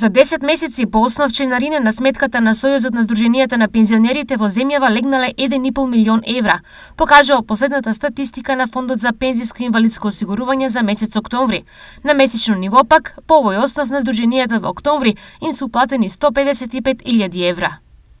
За 10 месеци по основ членарина на сметката на Сојузот на Сдруженијата на пензионерите во земјава легнале 1,5 милион евра, покажува последната статистика на Фондот за пензиско инвалидско осигурување за месец октомври. На месечно ниво пак, по овој основ на Сдруженијата во октомври им се уплатени 155.000 евра.